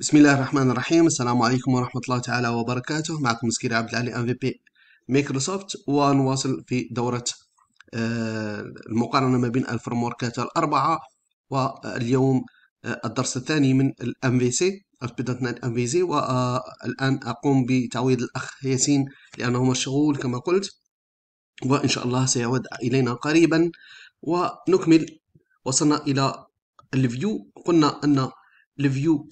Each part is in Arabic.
بسم الله الرحمن الرحيم السلام عليكم ورحمة الله تعالى وبركاته معكم مسكير عبد العلي ام في بي مايكروسوفت ونواصل في دورة آه، المقارنة ما بين الفرموركات الأربعة واليوم آه، الدرس الثاني من الام في سي ارتبطتنا الام في سي والآن أقوم بتعويض الأخ ياسين لأنه مشغول كما قلت وإن شاء الله سيعود إلينا قريبا ونكمل وصلنا إلى الفيو قلنا أن الفيو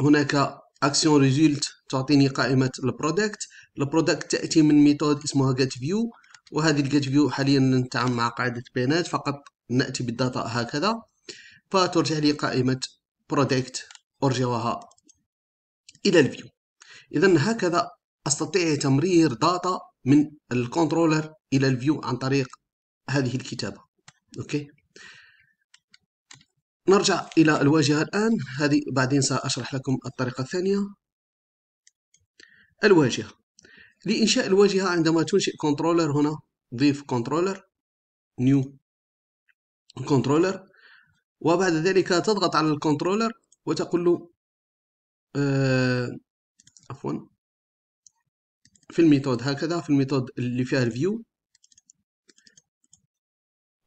هناك اكسيون ريزولت تعطيني قائمه البرودكت البرودكت تاتي من ميثود اسمها جيت فيو وهذه الجيت فيو حاليا نتعامل مع قاعده بيانات فقط ناتي بالداتا هكذا فترجع لي قائمه برودكت ارجعها الى الفيو اذا هكذا استطيع تمرير داتا من الكنترولر الى الفيو عن طريق هذه الكتابه اوكي نرجع إلى الواجهة الآن هذه بعدين سأشرح لكم الطريقة الثانية الواجهة لإنشاء الواجهة عندما تنشئ كنترولر هنا ضيف كنترولر نيو كنترولر وبعد ذلك تضغط على الكنترولر وتقول له آه عفوا في الميثود هكذا في الميثود اللي فيها الفيو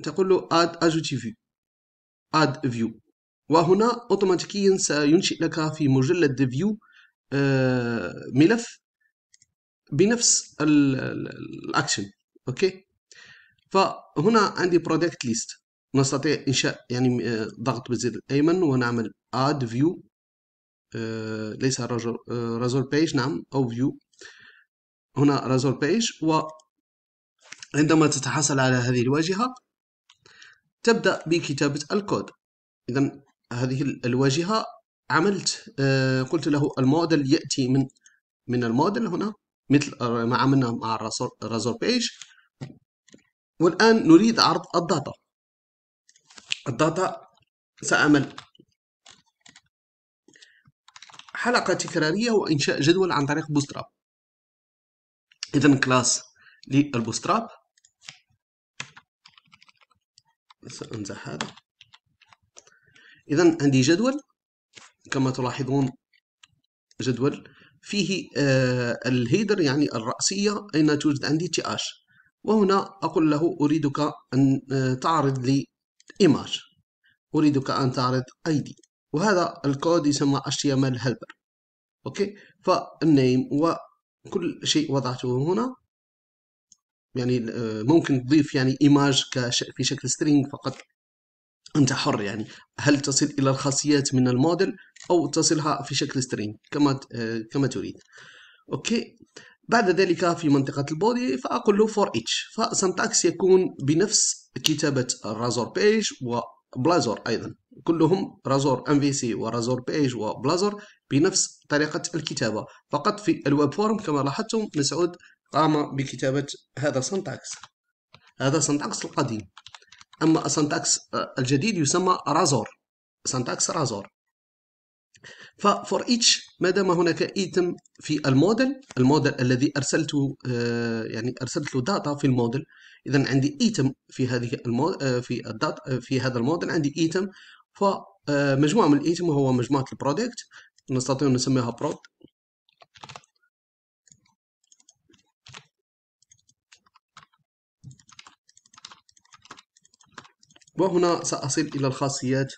تقول له اد اجوتي فيو اد فيو وهنا اوتوماتيكيا سينشئ لك في مجلد فيو آه، ملف بنفس الاكشن اوكي فهنا عندي برودكت ليست نستطيع انشاء يعني آه، ضغط بالزر الايمن ونعمل اد آه، فيو ليس رجل بيج نعم او فيو هنا رجل بيج وعندما تتحصل على هذه الواجهه تبدأ بكتابة الكود إذا هذه الواجهة عملت آه، قلت له الموديل يأتي من من الموديل هنا مثل ما عملنا مع الرازور بيج والآن نريد عرض الداتا الداتا سأعمل حلقة تكرارية وإنشاء جدول عن طريق بوستراب إذا كلاس للبوستراب سأمزح هذا إذا عندي جدول كما تلاحظون جدول فيه آه، الهيدر يعني الرأسية أين توجد عندي تي اش وهنا أقول له أريدك أن آه، تعرض لي إيماج أريدك أن تعرض اي دي وهذا الكود يسمى HTML helper أوكي فالنيم وكل شيء وضعته هنا يعني آه، ممكن تضيف يعني ايماج في شكل سترينج فقط انت حر يعني هل تصل الى الخاصيات من الموديل او تصلها في شكل سترينج كما آه، كما تريد اوكي بعد ذلك في منطقة البودي فأقول له for each فسنتاكس يكون بنفس كتابة الرازور بيج وبلازور أيضا كلهم رازور ام في سي ورازور بيج وبلازور بنفس طريقة الكتابة فقط في الويب فورم كما لاحظتم مسعود قام بكتابة هذا سنتاكس هذا سنتاكس القديم أما السنتاكس الجديد يسمى رازور سنتاكس رازور ففور ايتش ما دام هناك ايتم في الموديل الموديل الذي ارسلته آه، يعني ارسلت له داتا في الموديل اذا عندي ايتم في هذه آه، في الداتا آه، في هذا الموديل عندي ايتم فمجموعه من الايتم هو مجموعه البرودكت نستطيع أن نسميها prod وهنا سأصل إلى الخاصيات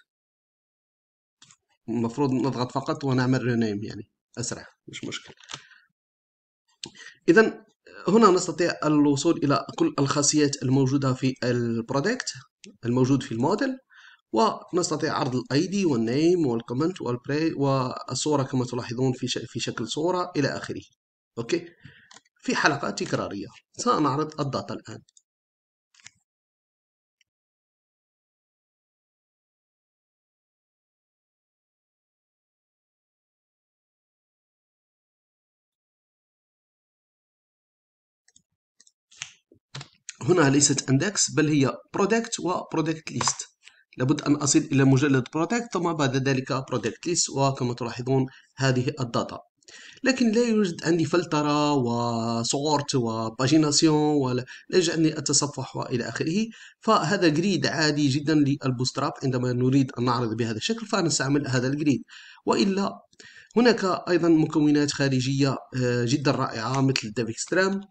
المفروض نضغط فقط ونعمل رينيم يعني أسرع مش مشكل إذا هنا نستطيع الوصول إلى كل الخاصيات الموجودة في البرودكت الموجود في الموديل ونستطيع عرض دي والنيم والكومنت والبري والصوره كما تلاحظون في في شكل صوره الى اخره اوكي في حلقه تكراريه سنعرض الداتا الان هنا ليست اندكس بل هي برودكت وبرودكت ليست لابد أن أصل إلى مجلد protect ثم بعد ذلك protect list وكما تلاحظون هذه الداتا لكن لا يوجد عندي فلترة وسورت وباجيناسيون ولا يوجد عندي التصفح وإلى آخره فهذا جريد عادي جدا للبوستراب عندما نريد أن نعرض بهذا الشكل فنستعمل هذا الجريد وإلا هناك أيضا مكونات خارجية آه، جدا رائعة مثل دافيكسترام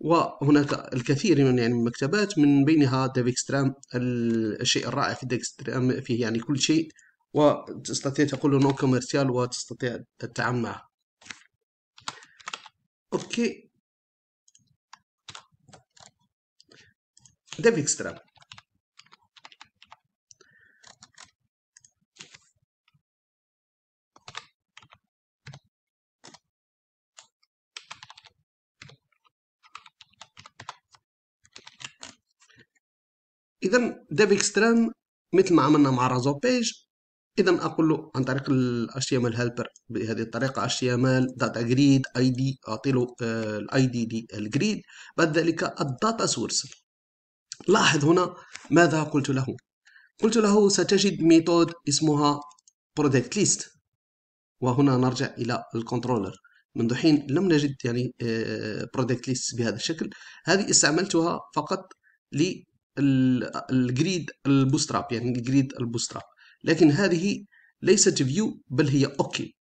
وهناك الكثير من يعني المكتبات من بينها دافيكسترام الشيء الرائع في دافيكسترام فيه يعني كل شيء وتستطيع تقول نو كوميرسيال وتستطيع التعامل معه اوكي ديفيكسترام اذا ديف اكستريم مثل ما عملنا مع رازو بيج اذا اقول له عن طريق ال HTML هيلبر بهذه الطريقه HTML داتا جريد اي دي اعطي له آه، الاي دي دي الجريد بعد ذلك الداتا سورس لاحظ هنا ماذا قلت له قلت له ستجد ميثود اسمها برودكت ليست وهنا نرجع الى الكنترولر منذ حين لم نجد يعني برودكت آه، ليست بهذا الشكل هذه استعملتها فقط الجريد البوستراب يعني الجريد البوستراب لكن هذه ليست فيو بل هي اوكي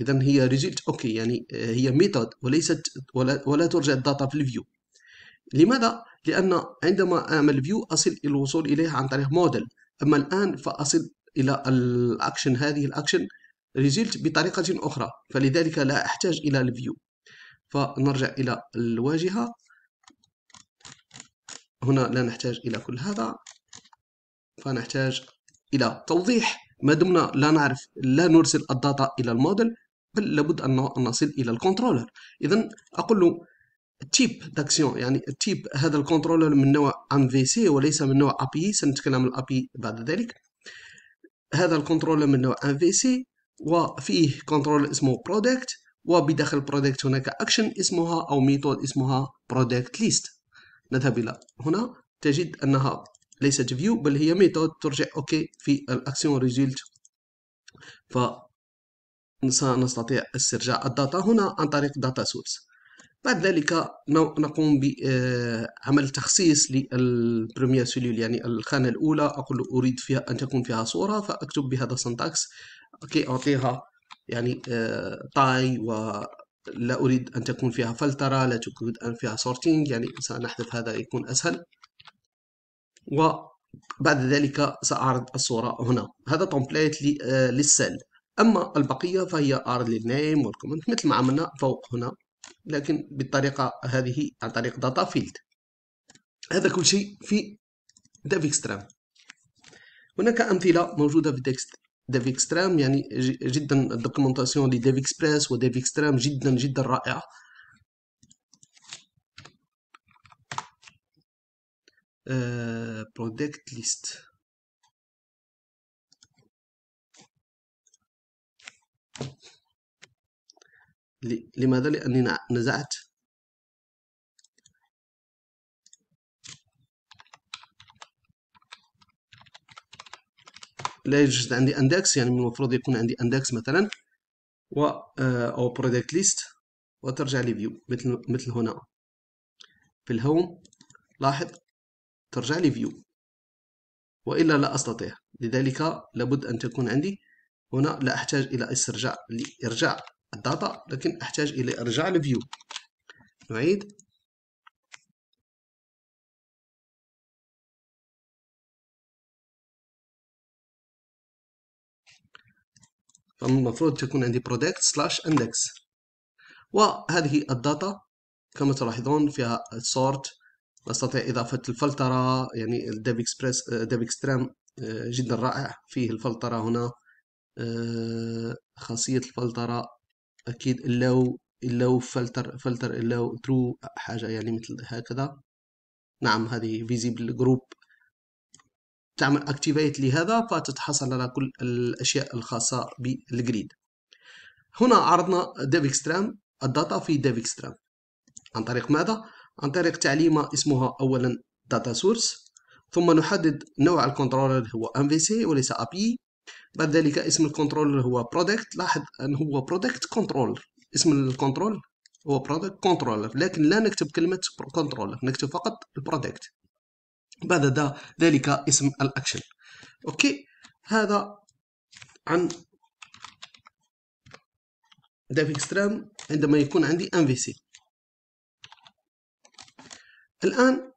اذا هي ريزلت اوكي يعني هي ميثود وليست ولا, ولا ترجع الداتا في الفيو لماذا لان عندما اعمل فيو اصل الى الوصول اليها عن طريق موديل اما الان فاصل الى الاكشن هذه الاكشن ريزلت بطريقه اخرى فلذلك لا احتاج الى الفيو فنرجع الى الواجهه هنا لا نحتاج إلى كل هذا فنحتاج إلى توضيح ما دمنا لا نعرف لا نرسل الداتا إلى الموديل بل لابد أن نصل إلى الكنترولر إذا أقول له تيب داكسيون يعني تيب هذا الكنترولر من نوع ام في سي وليس من نوع ابي سنتكلم الابي بعد ذلك هذا الكنترولر من نوع ام في سي وفيه كنترول اسمه برودكت وبداخل برودكت هناك اكشن اسمها او ميثود اسمها برودكت ليست نذهب إلى هنا تجد أنها ليست فيو بل هي ميثود ترجع أوكي في الأكسيون ريزلت ف سنستطيع استرجاع الداتا هنا عن طريق داتا سورس بعد ذلك نقوم بعمل آه، تخصيص للبريمير سيلول يعني الخانة الأولى أقول أريد فيها أن تكون فيها صورة فأكتب بهذا السنتاكس كي أعطيها يعني تاي آه، و لا أريد أن تكون فيها فلترة لا تريد أن فيها سورتينج يعني سنحذف هذا يكون أسهل وبعد ذلك سأعرض الصورة هنا هذا تومبليت آه، للسيل أما البقية فهي أعرض للنيم والكومنت مثل ما عملنا فوق هنا لكن بالطريقة هذه عن طريق داتا فيلد هذا كل شيء في دافيكسترام هناك أمثلة موجودة في ديكست ديف اكستريم يعني جدا الدوكيومنتاسيون لديف اكسبريس وديف اكستريم جدا جدا رائعه برودكت ليست لماذا لاني نزعت لا يوجد عندي اندكس يعني من المفروض يكون عندي اندكس مثلا و آه، او برودكت ليست وترجع لي فيو مثل مثل هنا في الهوم لاحظ ترجع لي فيو والا لا استطيع لذلك لابد ان تكون عندي هنا لا احتاج الى استرجاع لارجاع الداتا لكن احتاج الى ارجاع الفيو نعيد فالمفروض تكون عندي product slash index وهذه الداتا كما تلاحظون فيها sort نستطيع إضافة الفلترة يعني الديب اكسبريس ديب اكسترام جدا رائع فيه الفلترة هنا آه، خاصية الفلترة أكيد اللو اللو فلتر فلتر اللو ترو حاجة يعني مثل هكذا نعم هذه فيزيبل جروب تعمل اكتيفيت لهذا فتتحصل على كل الاشياء الخاصه بالجريد هنا عرضنا ديف اكسترام الداتا في ديف اكسترام عن طريق ماذا عن طريق تعليمه اسمها اولا داتا سورس ثم نحدد نوع الكنترولر هو ام في سي وليس ابي بي بعد ذلك اسم الكنترولر هو برودكت لاحظ ان هو برودكت كنترولر اسم الكنترول هو برودكت كنترولر لكن لا نكتب كلمه كنترولر نكتب فقط البرودكت بعد ذلك اسم الأكشن أوكي هذا عن داف اكسترام عندما يكون عندي ان في سي الآن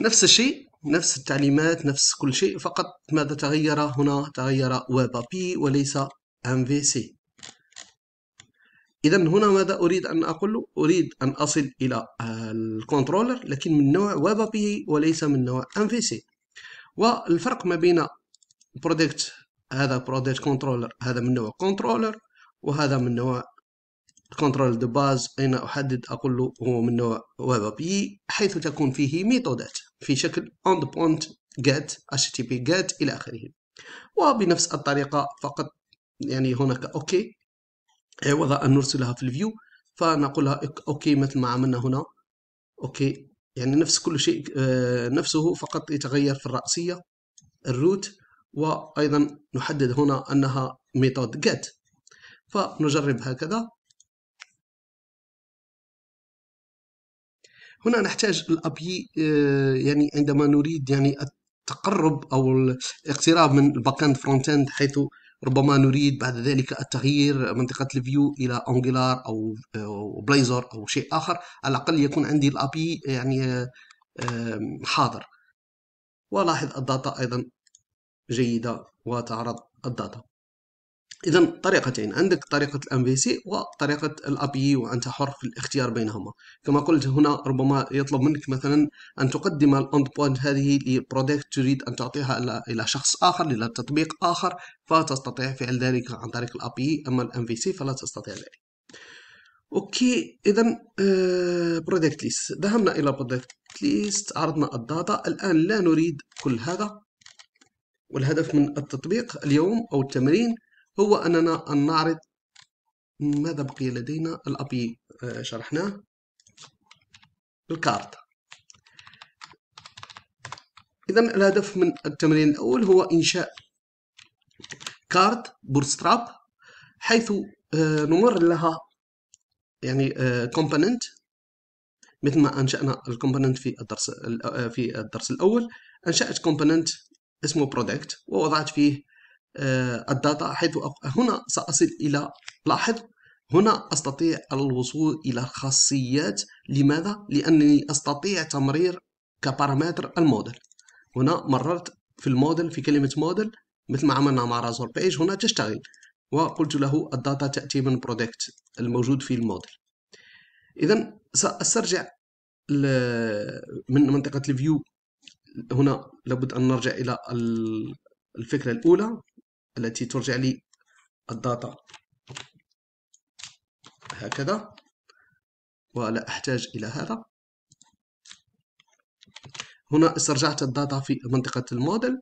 نفس الشيء نفس التعليمات نفس كل شيء فقط ماذا تغير هنا تغير ويب بي وليس ام في سي إذا هنا ماذا أريد أن أقول أريد أن أصل إلى الكنترولر لكن من نوع ويب بي وليس من نوع ام في سي والفرق ما بين برودكت هذا برودكت كنترولر هذا من نوع كنترولر وهذا من نوع كنترول دو باز أين أحدد أقول له هو من نوع ويب بي حيث تكون فيه ميثودات في شكل end point get http get إلى آخره وبنفس الطريقة فقط يعني هناك أوكي عوض أن نرسلها في الفيو فنقول لها أوكي مثل ما عملنا هنا أوكي يعني نفس كل شيء آه، نفسه فقط يتغير في الرأسية الروت وأيضا نحدد هنا أنها ميثود get فنجرب هكذا هنا نحتاج الابي آه، يعني عندما نريد يعني التقرب او الاقتراب من الباك اند فرونت اند حيث ربما نريد بعد ذلك التغيير منطقة الفيو إلى أنجلار أو آه، بليزر أو شيء آخر على الأقل يكون عندي الأبي يعني آه، حاضر ولاحظ الداتا أيضا جيدة وتعرض الداتا اذا طريقتين عندك طريقه الام في سي وطريقه الابي e، وانت حر في الاختيار بينهما كما قلت هنا ربما يطلب منك مثلا ان تقدم الاند بوينت هذه لبرودكت تريد ان تعطيها الى شخص اخر الى تطبيق اخر فتستطيع فعل ذلك عن طريق الابي e. اما الام في سي فلا تستطيع ذلك اوكي اذا برودكت آه، ليست ذهبنا الى برودكت ليست عرضنا الداتا الان لا نريد كل هذا والهدف من التطبيق اليوم او التمرين هو أننا أن نعرض ماذا بقي لدينا الأبي آه، شرحناه الكارت إذا الهدف من التمرين الأول هو إنشاء كارت بورستراب حيث آه، نمر لها يعني كومبوننت آه، مثل ما أنشأنا الكومبوننت في الدرس في الدرس الأول أنشأت كومبوننت اسمه برودكت ووضعت فيه آه، الداتا حيث هنا سأصل إلى لاحظ هنا أستطيع الوصول إلى الخاصيات لماذا؟ لأنني أستطيع تمرير كبارامتر الموديل هنا مررت في الموديل في كلمة موديل مثل ما عملنا مع رازور بيج هنا تشتغل وقلت له الداتا تأتي من برودكت الموجود في الموديل إذا سأسترجع من منطقة الفيو هنا لابد أن نرجع إلى الفكرة الأولى التي ترجع لي الداتا هكذا ولا أحتاج إلى هذا هنا استرجعت الداتا في منطقة الموديل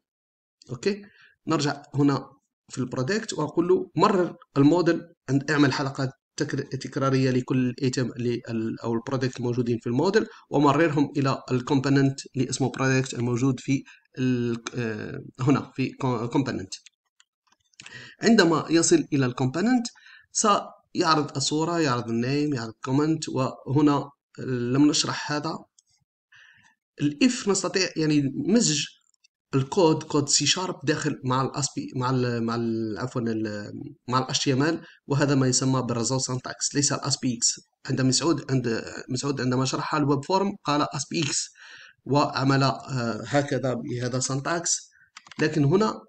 أوكي نرجع هنا في البرودكت وأقول له مرر الموديل عند اعمل حلقات تكرارية لكل ايتم أو البرودكت الموجودين في الموديل ومررهم إلى الكومبوننت اللي اسمه برودكت الموجود في آه، هنا في كومبوننت عندما يصل إلى الكومبوننت سيعرض الصورة يعرض النيم يعرض كومنت وهنا لم نشرح هذا الاف نستطيع يعني مزج الكود كود سي شارب داخل مع الاسبي مع الـ مع عفوا مع الاتش تي ام ال وهذا ما يسمى بالريزو سانتاكس ليس الاسبي اكس عند مسعود عند مسعود عندما شرح الويب فورم قال اسبي اكس وعمل آه، هكذا بهذا سانتاكس لكن هنا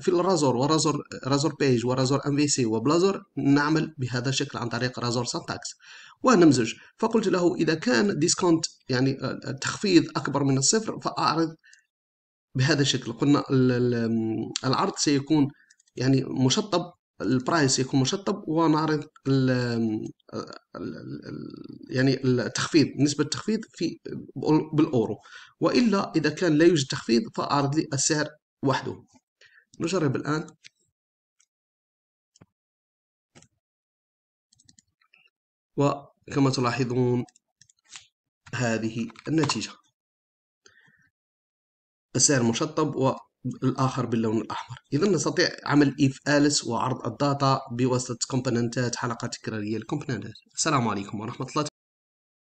في الرازور ورازور رازور بيج ورازور ام في سي وبلازور نعمل بهذا الشكل عن طريق رازور سنتاكس ونمزج فقلت له اذا كان ديسكونت يعني التخفيض آه، اكبر من الصفر فاعرض بهذا الشكل قلنا العرض سيكون يعني مشطب البرايس يكون مشطب ونعرض الـ يعني التخفيض نسبة التخفيض في بالأورو وإلا إذا كان لا يوجد تخفيض فأعرض لي السعر وحده نجرب الآن وكما تلاحظون هذه النتيجة السعر مشطب والآخر باللون الأحمر إذا نستطيع عمل إف else وعرض الداتا بواسطة كومبوننتات حلقة تكرارية الكومبوننتات السلام عليكم ورحمة الله